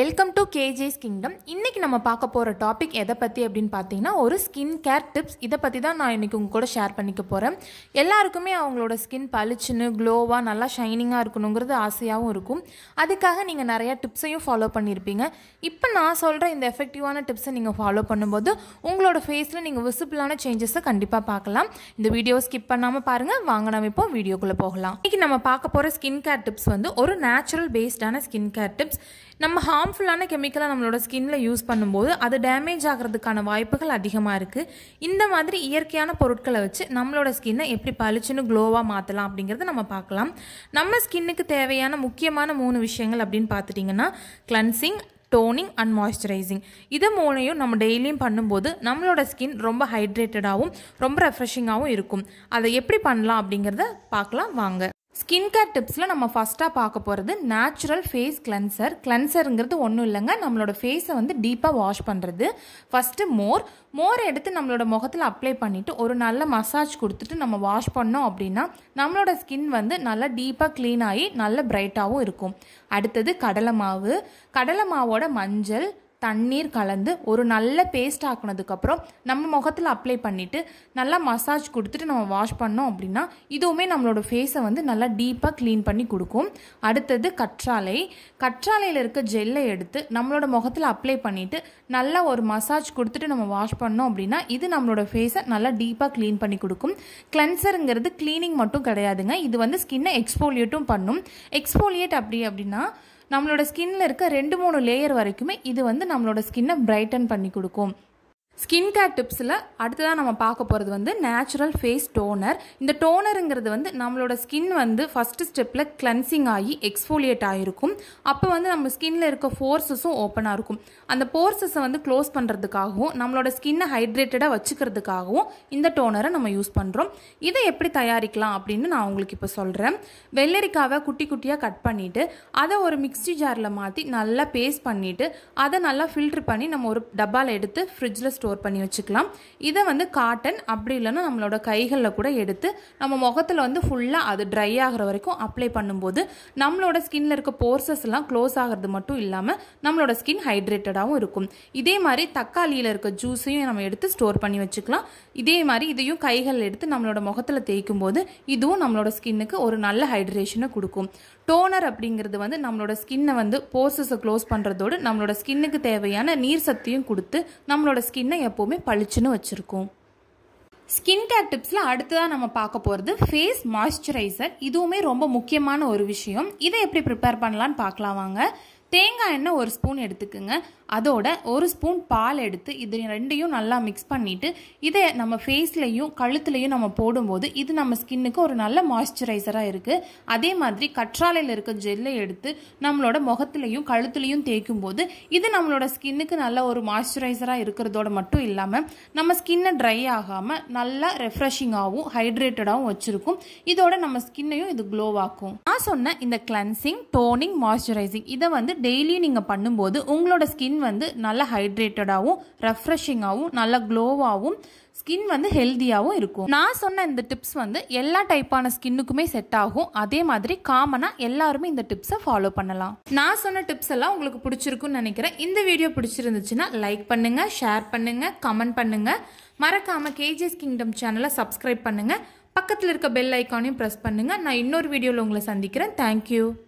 welcome to கேஜேஸ் kingdom இன்றைக்கி நம்ம பார்க்க போகிற டாபிக் எதை பற்றி அப்படின்னு பார்த்தீங்கன்னா ஒரு ஸ்கின் கேர் டிப்ஸ் இதை பற்றி தான் நான் இன்றைக்கி உங்கள் கூட ஷேர் பண்ணிக்க போகிறேன் எல்லாருக்குமே அவங்களோட ஸ்கின் பளிச்சுன்னு க்ளோவாக நல்லா ஷைனிங்காக இருக்கணுங்கிறது ஆசையாகவும் இருக்கும் அதுக்காக நீங்கள் நிறையா டிப்ஸையும் ஃபாலோ பண்ணியிருப்பீங்க இப்போ நான் சொல்கிற இந்த எஃபெக்டிவான டிப்ஸை நீங்கள் ஃபாலோ பண்ணும்போது உங்களோட ஃபேஸில் நீங்கள் விசிபிளான சேஞ்சஸை கண்டிப்பாக பார்க்கலாம் இந்த வீடியோ ஸ்கிப் பண்ணாமல் பாருங்கள் வாங்க நம்ம இப்போ வீடியோக்குள்ளே போகலாம் இன்றைக்கி நம்ம பார்க்க போகிற ஸ்கின் கேர் டிப்ஸ் வந்து ஒரு நேச்சுரல் பேஸ்டான ஸ்கின் கேர் டிப்ஸ் நம்ம ஹார்ம்ஃபுல்லான கெமிக்கலை நம்மளோட ஸ்கின்ல யூஸ் பண்ணும்போது அது டேமேஜ் ஆகிறதுக்கான வாய்ப்புகள் அதிகமாக இருக்குது இந்த மாதிரி இயற்கையான பொருட்களை வச்சு நம்மளோட ஸ்கின்னை எப்படி பளிச்சுன்னு க்ளோவாக மாற்றலாம் அப்படிங்கிறத நம்ம பார்க்கலாம் நம்ம ஸ்கின்னுக்கு தேவையான முக்கியமான மூணு விஷயங்கள் அப்படின்னு பார்த்துட்டிங்கன்னா கிளன்சிங் டோனிங் அண்ட் மாய்ஸ்சரைசிங் இதை மூலையும் நம்ம டெய்லியும் பண்ணும்போது நம்மளோட ஸ்கின் ரொம்ப ஹைட்ரேட்டடாகவும் ரொம்ப ரெஃப்ரெஷிங்காகவும் இருக்கும் அதை எப்படி பண்ணலாம் அப்படிங்கிறத பார்க்கலாம் வாங்க ஸ்கின் கேர் டிப்ஸில் நம்ம ஃபஸ்ட்டாக பார்க்க போகிறது நேச்சுரல் ஃபேஸ் கிளென்சர் கிளென்சருங்கிறது ஒன்றும் இல்லைங்க நம்மளோட ஃபேஸை வந்து டீப்பாக வாஷ் பண்ணுறது ஃபஸ்ட்டு மோர் மோர் எடுத்து நம்மளோட முகத்தில் அப்ளை பண்ணிவிட்டு ஒரு நல்ல மசாஜ் கொடுத்துட்டு நம்ம வாஷ் பண்ணோம் அப்படின்னா நம்மளோட ஸ்கின் வந்து நல்லா டீப்பாக க்ளீன் ஆகி நல்ல பிரைட்டாகவும் இருக்கும் அடுத்தது கடலை மாவு கடலை மாவோட மஞ்சள் தண்ணீர் கலந்து ஒரு நல்ல பேஸ்ட் ஆக்குனதுக்கப்புறம் நம்ம முகத்தில் அப்ளை பண்ணிவிட்டு நல்லா மசாஜ் கொடுத்துட்டு நம்ம வாஷ் பண்ணோம் அப்படின்னா இதுவுமே நம்மளோட ஃபேஸை வந்து நல்லா டீப்பாக க்ளீன் பண்ணி கொடுக்கும் அடுத்தது கற்றாழை கற்றாழையில் இருக்க ஜெல்லை எடுத்து நம்மளோட முகத்தில் அப்ளை பண்ணிவிட்டு நல்லா ஒரு மசாஜ் கொடுத்துட்டு நம்ம வாஷ் பண்ணோம் அப்படின்னா இது நம்மளோட ஃபேஸை நல்லா டீப்பாக க்ளீன் பண்ணி கொடுக்கும் கிளென்சருங்கிறது க்ளீனிங் மட்டும் கிடையாதுங்க இது வந்து ஸ்கின்னை எக்ஸ்போலியேட்டும் பண்ணும் எக்ஸ்போலியேட் அப்படி அப்படின்னா நம்மளோட ஸ்கின்ல இருக்க ரெண்டு மூணு லேயர் வரைக்குமே இது வந்து நம்மளோட ஸ்கின்னை பிரைட்டன் பண்ணி கொடுக்கும் ஸ்கின் கேர் டிப்ஸில் அடுத்ததாக நம்ம பார்க்க போகிறது வந்து நேச்சுரல் ஃபேஸ் டோனர் இந்த டோனருங்கிறது வந்து நம்மளோட ஸ்கின் வந்து ஃபஸ்ட்டு ஸ்டெப்பில் கிளன்சிங் ஆகி எக்ஸ்ஃபோலியேட் ஆகிருக்கும் அப்போ வந்து நம்ம ஸ்கின்ல இருக்க ஃபோர்ஸஸும் ஓப்பனாக இருக்கும் அந்த போர்ஸஸை வந்து க்ளோஸ் பண்ணுறதுக்காகவும் நம்மளோட ஸ்கின்னை ஹைட்ரேட்டடாக வச்சுக்கிறதுக்காகவும் இந்த டோனரை நம்ம யூஸ் பண்ணுறோம் இதை எப்படி தயாரிக்கலாம் அப்படின்னு நான் உங்களுக்கு இப்போ சொல்கிறேன் வெள்ளரிக்காவை குட்டி குட்டியாக கட் பண்ணிவிட்டு அதை ஒரு மிக்ஸி ஜாரில் மாற்றி நல்லா பேஸ்ட் பண்ணிவிட்டு அதை நல்லா ஃபில்ட்ரு பண்ணி நம்ம ஒரு டப்பாவில் எடுத்து ஃப்ரிட்ஜில் ஸ்டோர் ஸ்டோர் பண்ணி வச்சுக்கலாம் இதை வந்து காட்டன் அப்படி இல்லைன்னா நம்மளோட கைகளில் கூட எடுத்து நம்ம முகத்தில் வந்து ஃபுல்லாக அது ட்ரை ஆகிற வரைக்கும் அப்ளை பண்ணும்போது நம்மளோட ஸ்கின்ல இருக்க போர்சஸ் எல்லாம் க்ளோஸ் ஆகிறது மட்டும் இல்லாமல் நம்மளோட ஸ்கின் ஹைட்ரேட்டடாகவும் இருக்கும் இதே மாதிரி தக்காளியில் இருக்க ஜூஸையும் நம்ம எடுத்து ஸ்டோர் பண்ணி வச்சுக்கலாம் இதே மாதிரி இதையும் கைகள் எடுத்து நம்மளோட முகத்தில் தேய்க்கும் போது இதுவும் நம்மளோட ஸ்கின்னுக்கு ஒரு நல்ல ஹைட்ரேஷனை கொடுக்கும் டோனர் அப்படிங்கிறது வந்து நம்மளோட ஸ்கின்னை வந்து போர்சஸை க்ளோஸ் பண்ணுறதோடு நம்மளோட ஸ்கின்னுக்கு தேவையான நீர் சக்தியும் கொடுத்து நம்மளோட ஸ்கின் ஸ்கின்னை எப்போவுமே பளிச்சுன்னு வச்சுருக்கும் ஸ்கின் கேர் டிப்ஸில் அடுத்ததாக நம்ம பார்க்க போகிறது ஃபேஸ் மாய்ஸ்சரைசர் இதுவுமே ரொம்ப முக்கியமான ஒரு விஷயம் இதை எப்படி ப்ரிப்பேர் பண்ணலான்னு பார்க்கலாம் வாங்க தேங்காய் எண்ணெய் ஒரு ஸ்பூன் எடுத்துக்கோங்க அதோட ஒரு ஸ்பூன் பால் எடுத்து இது ரெண்டையும் நல்லா மிக்ஸ் பண்ணிவிட்டு இதை நம்ம ஃபேஸ்லேயும் கழுத்துலையும் நம்ம போடும்போது இது நம்ம ஸ்கின்னுக்கு ஒரு நல்ல மாய்ச்சரைசராக இருக்குது அதே மாதிரி கற்றாலையில் இருக்க ஜெல்லை எடுத்து நம்மளோட முகத்துலையும் கழுத்துலையும் தேய்க்கும் போது இது நம்மளோட ஸ்கின்னுக்கு நல்ல ஒரு மாய்ச்சரைசராக இருக்கிறதோட மட்டும் இல்லாமல் நம்ம ஸ்கின்னை ட்ரை ஆகாமல் நல்லா ரெஃப்ரெஷிங்காகவும் ஹைட்ரேட்டடாகவும் வச்சுருக்கும் இதோட நம்ம ஸ்கின்னையும் இது க்ளோவாக்கும் நான் சொன்ன இந்த கிளன்சிங் டோனிங் மாய்ச்சரைசிங் இதை வந்து டெய்லியும் நீங்கள் பண்ணும்போது உங்களோட ஸ்கின் வந்து நல்ல ஹைட்ரேட்டடாகவும் ரெஃப்ரெஷிங்காகவும் நல்ல க்ளோவாகவும் ஸ்கின் வந்து ஹெல்த்தியாகவும் இருக்கும் நான் சொன்ன இந்த டிப்ஸ் வந்து எல்லா டைப்பான ஸ்கின்னுக்குமே செட் ஆகும் அதே மாதிரி காமனாக எல்லாருமே இந்த டிப்ஸை ஃபாலோ பண்ணலாம் நான் சொன்ன டிப்ஸ் எல்லாம் உங்களுக்கு பிடிச்சிருக்குன்னு நினைக்கிறேன் இந்த வீடியோ பிடிச்சிருந்துச்சுன்னா லைக் பண்ணுங்கள் ஷேர் பண்ணுங்கள் கமெண்ட் பண்ணுங்கள் மறக்காமல் கேஜிஎஸ் கிங்டம் சேனலை சப்ஸ்கிரைப் பண்ணுங்கள் பக்கத்தில் இருக்க பெல் ஐக்கானையும் ப்ரெஸ் பண்ணுங்கள் நான் இன்னொரு வீடியோவில் உங்களை சந்திக்கிறேன் தேங்க்யூ